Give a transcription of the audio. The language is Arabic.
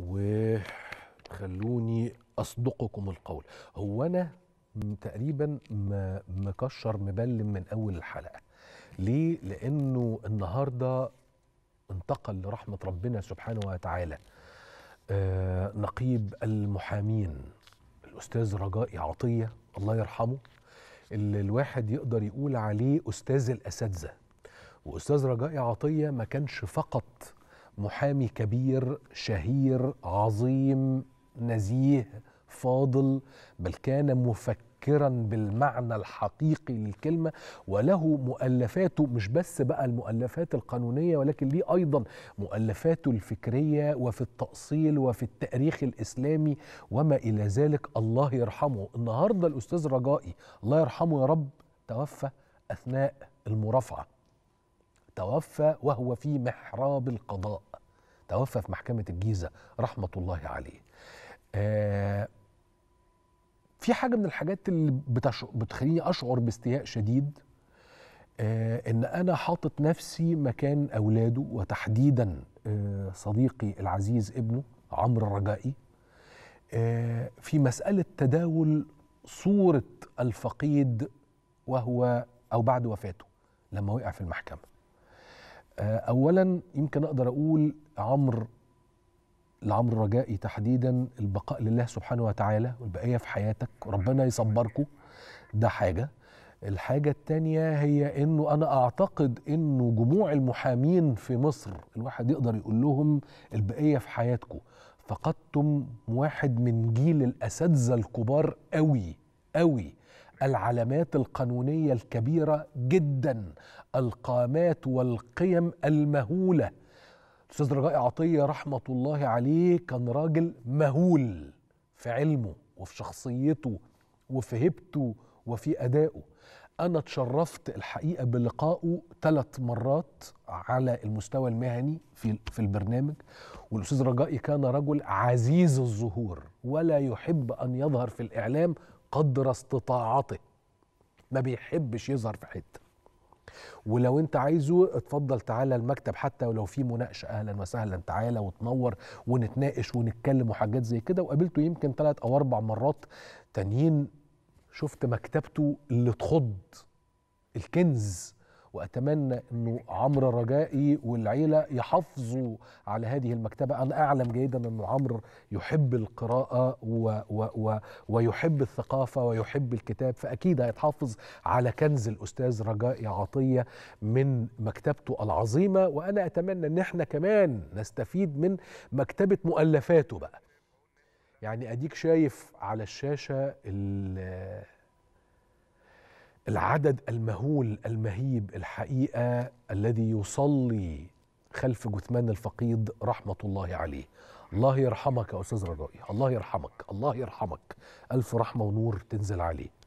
وخلوني اصدقكم القول هو انا تقريبا مكشر مبلم من اول الحلقه ليه لانه النهارده انتقل لرحمه ربنا سبحانه وتعالى آه نقيب المحامين الاستاذ رجاء عطيه الله يرحمه اللي الواحد يقدر يقول عليه استاذ الاساتذه واستاذ رجاء عطيه ما كانش فقط محامي كبير شهير عظيم نزيه فاضل بل كان مفكرا بالمعنى الحقيقي للكلمه وله مؤلفاته مش بس بقى المؤلفات القانونيه ولكن ليه ايضا مؤلفاته الفكريه وفي التاصيل وفي التاريخ الاسلامي وما الى ذلك الله يرحمه النهارده الاستاذ رجائي الله يرحمه يا رب توفى اثناء المرافعه توفى وهو في محراب القضاء توفى في محكمة الجيزة رحمة الله عليه آه في حاجة من الحاجات اللي بتخليني أشعر باستياء شديد آه إن أنا حاطط نفسي مكان أولاده وتحديدا آه صديقي العزيز ابنه عمرو الرجائي آه في مسألة تداول صورة الفقيد وهو أو بعد وفاته لما وقع في المحكمة آه، اولا يمكن اقدر اقول عمرو لعمرو رجائي تحديدا البقاء لله سبحانه وتعالى والبقيه في حياتك وربنا يصبركوا ده حاجه الحاجة التانية هي انه انا اعتقد انه جموع المحامين في مصر الواحد يقدر يقول لهم البقية في حياتكم فقدتم واحد من جيل الاساتذة الكبار قوي قوي العلامات القانونيه الكبيره جدا القامات والقيم المهوله الاستاذ رجاء عطيه رحمه الله عليه كان راجل مهول في علمه وفي شخصيته وفي هيبته وفي ادائه انا اتشرفت الحقيقه بلقائه ثلاث مرات على المستوى المهني في في البرنامج والاستاذ رجائي كان رجل عزيز الظهور ولا يحب ان يظهر في الاعلام قدر استطاعته ما بيحبش يظهر في حته ولو انت عايزه اتفضل تعالى المكتب حتى ولو في مناقشه اهلا وسهلا تعالى وتنور ونتناقش ونتكلم وحاجات زي كده وقابلته يمكن ثلاث او اربع مرات تانيين شفت مكتبته اللي تخض الكنز واتمنى انه عمرو رجائي والعيله يحافظوا على هذه المكتبه انا اعلم جيدا ان عمرو يحب القراءه و و و ويحب الثقافه ويحب الكتاب فاكيد هيتحافظ على كنز الاستاذ رجائي عطيه من مكتبته العظيمه وانا اتمنى ان احنا كمان نستفيد من مكتبه مؤلفاته بقى يعني اديك شايف على الشاشه العدد المهول المهيب الحقيقه الذي يصلي خلف جثمان الفقيد رحمه الله عليه الله يرحمك يا استاذ رجائي الله يرحمك الله يرحمك الف رحمه ونور تنزل عليه